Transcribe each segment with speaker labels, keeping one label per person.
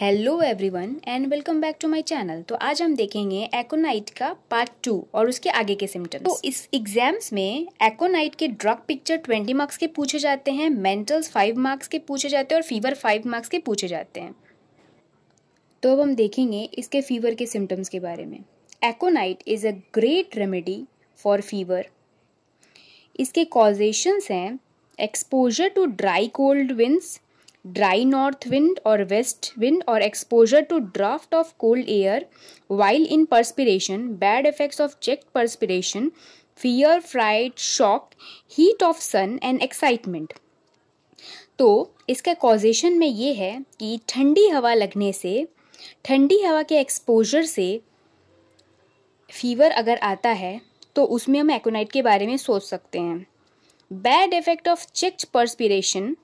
Speaker 1: Hello everyone and welcome back to my channel तो आज हम देखेंगे एकोनाइट का पार्ट टू और उसके आगे के सिम्टम्स तो इस एग्जाम्स में एकोनाइट के ड्रग पिक्चर ट्वेंटी मार्क्स के पूछे जाते हैं मेंटल्स फाइव मार्क्स के पूछे जाते हैं और फीवर फाइव मार्क्स के पूछे जाते हैं तो अब हम देखेंगे इसके फीवर के सिम्टम्स के बारे में aconite is a great remedy for fever इसके कॉजेशंस हैं exposure to dry cold winds dry north wind और वेस्ट विंड और exposure to draught of cold air while in perspiration bad effects of check perspiration fear fright shock heat of sun and excitement तो इसका causation में ये है कि ठंडी हवा लगने से ठंडी हवा के एक्सपोजर से फीवर अगर आता है तो उसमें हम एकोनाइट के बारे में सोच सकते हैं bad effect of check perspiration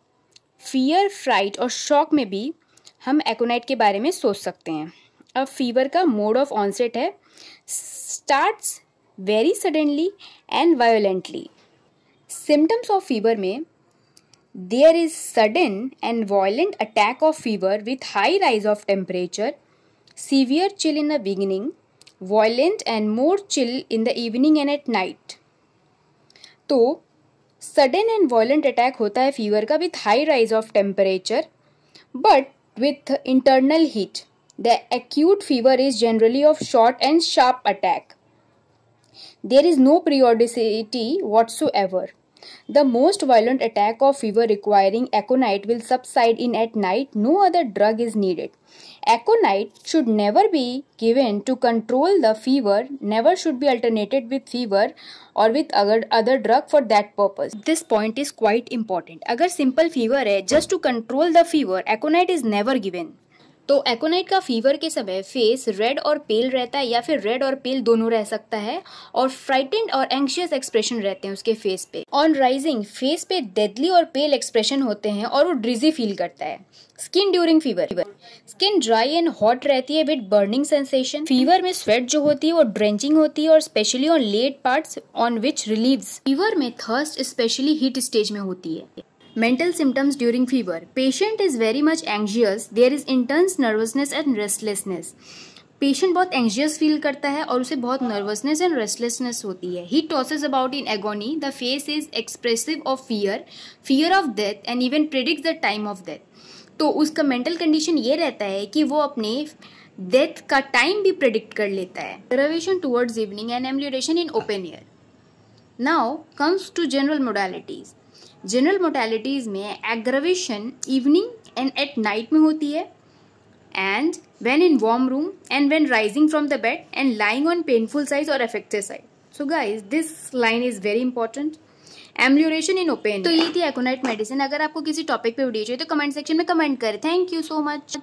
Speaker 1: fear fright और शॉक में भी हम एकोनाइट के बारे में सोच सकते हैं अब फीवर का मोड ऑफ ऑनसेट है starts very suddenly and violently symptoms of fever में there is sudden and violent attack of fever with high rise of temperature severe chill in the beginning violent and more chill in the evening and at night तो sudden and violent attack होता है fever का with high rise of temperature but with internal heat the acute fever is generally of short and sharp attack there is no periodicity whatsoever The most violent attack of fever requiring aconite will subside in at night. No other drug is needed. Aconite should never be given to control the fever, never should be alternated with fever or with other other drug for that purpose. This point is quite important. अगर simple fever है just to control the fever, aconite is never given. तो एकोनाइट का fever के समय face red और पेल रहता है या फिर रेड और पेल दोनों रह सकता है और फ्राइटेंड और एंक्शियस एक्सप्रेशन रहते हैं उसके फेस पे ऑन राइजिंग फेस पे डेडली और पेल एक्सप्रेशन होते हैं और वो ड्रिजी फील करता है skin during fever skin dry and hot रहती है विद बर्निंग सेंसेशन फीवर में स्वेट जो होती है वो ड्रेंचिंग होती है और especially on laid parts on which relieves fever में थर्स्ट स्पेशली हीट स्टेज में होती है Mental symptoms during fever. Patient is very much anxious. There is intense nervousness and restlessness. Patient बहुत एंग्जियस फील करता है और उसे बहुत नर्वसनेस एंड रेस्टलेसनेस होती है he tosses about in agony the face is expressive of fear fear of death and even predict the time of death तो उसका मेंटल कंडीशन ये रहता है कि वो अपने डेथ का टाइम भी प्रिडिक्ट कर लेता है reservation towards evening and amelioration in open air now comes to general modalities general modalities में aggravation evening and at night में होती है and when in warm room and when rising from the bed and lying on painful साइज और affected साइज so guys this line is very important amelioration in open तो ये थी एकोनाइट medicine अगर आपको किसी टॉपिक पे वीडियो चाहिए तो कमेंट सेक्शन में कमेंट करें थैंक यू सो मच